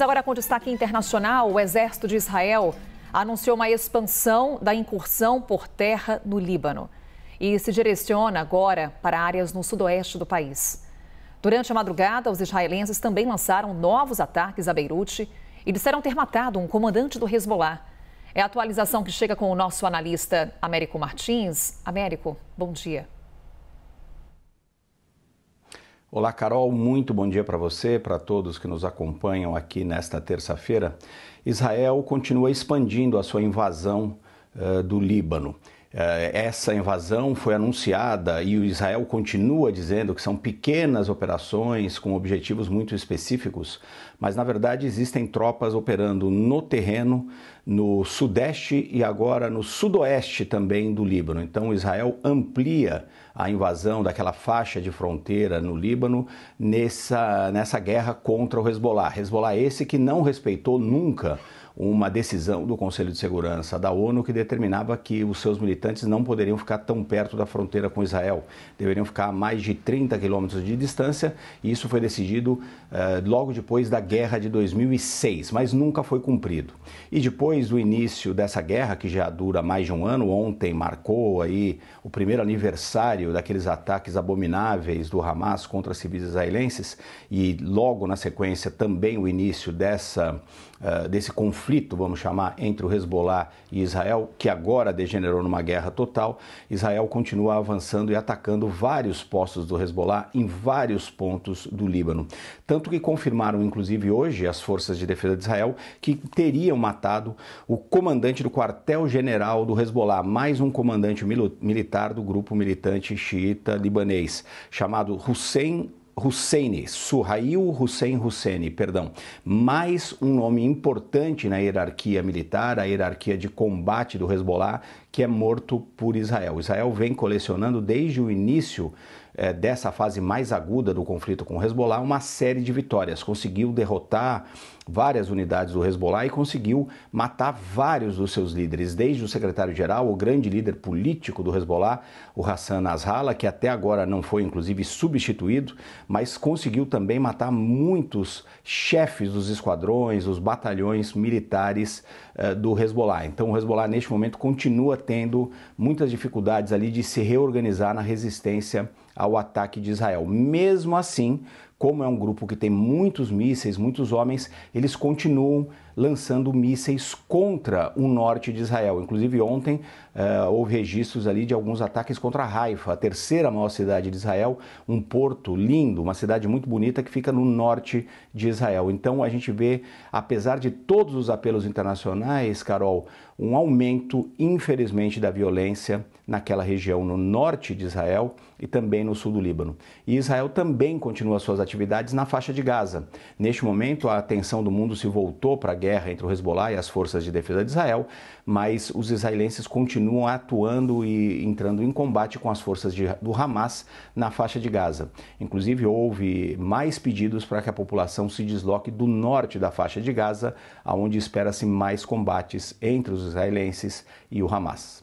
Agora com destaque internacional, o exército de Israel anunciou uma expansão da incursão por terra no Líbano e se direciona agora para áreas no sudoeste do país. Durante a madrugada, os israelenses também lançaram novos ataques a Beirute e disseram ter matado um comandante do Hezbollah. É a atualização que chega com o nosso analista Américo Martins. Américo, bom dia. Olá, Carol, muito bom dia para você, para todos que nos acompanham aqui nesta terça-feira. Israel continua expandindo a sua invasão uh, do Líbano. Eh, essa invasão foi anunciada e o Israel continua dizendo que são pequenas operações com objetivos muito específicos, mas na verdade existem tropas operando no terreno, no sudeste e agora no sudoeste também do Líbano. Então Israel amplia a invasão daquela faixa de fronteira no Líbano nessa, nessa guerra contra o Hezbollah. Hezbollah esse que não respeitou nunca uma decisão do Conselho de Segurança da ONU que determinava que os seus militantes não poderiam ficar tão perto da fronteira com Israel, deveriam ficar a mais de 30 quilômetros de distância, e isso foi decidido eh, logo depois da guerra de 2006, mas nunca foi cumprido. E depois do início dessa guerra, que já dura mais de um ano, ontem marcou aí o primeiro aniversário daqueles ataques abomináveis do Hamas contra civis israelenses, e logo na sequência também o início dessa, uh, desse conflito conflito, vamos chamar, entre o Hezbollah e Israel, que agora degenerou numa guerra total, Israel continua avançando e atacando vários postos do Hezbollah em vários pontos do Líbano. Tanto que confirmaram, inclusive hoje, as forças de defesa de Israel que teriam matado o comandante do quartel-general do Hezbollah, mais um comandante militar do grupo militante xiita libanês, chamado Hussein Husseini, Suhail Hussein Husseini, perdão, mais um nome importante na hierarquia militar, a hierarquia de combate do Hezbollah, que é morto por Israel. Israel vem colecionando desde o início é, dessa fase mais aguda do conflito com o Hezbollah uma série de vitórias. Conseguiu derrotar várias unidades do Hezbollah e conseguiu matar vários dos seus líderes, desde o secretário-geral, o grande líder político do Hezbollah, o Hassan Nasrallah, que até agora não foi inclusive substituído, mas conseguiu também matar muitos chefes dos esquadrões, os batalhões militares eh, do Hezbollah. Então o Hezbollah neste momento continua tendo muitas dificuldades ali de se reorganizar na resistência ao ataque de Israel. Mesmo assim, como é um grupo que tem muitos mísseis, muitos homens, eles continuam lançando mísseis contra o norte de Israel. Inclusive, ontem uh, houve registros ali de alguns ataques contra Haifa, a terceira maior cidade de Israel, um porto lindo, uma cidade muito bonita que fica no norte de Israel. Então, a gente vê, apesar de todos os apelos internacionais, Carol, um aumento, infelizmente, da violência naquela região no norte de Israel e também no sul do Líbano. E Israel também continua suas atividades na faixa de Gaza. Neste momento, a atenção do mundo se voltou para a guerra entre o Hezbollah e as forças de defesa de Israel, mas os israelenses continuam atuando e entrando em combate com as forças de, do Hamas na faixa de Gaza. Inclusive, houve mais pedidos para que a população se desloque do norte da faixa de Gaza, aonde espera-se mais combates entre os israelenses e o Hamas.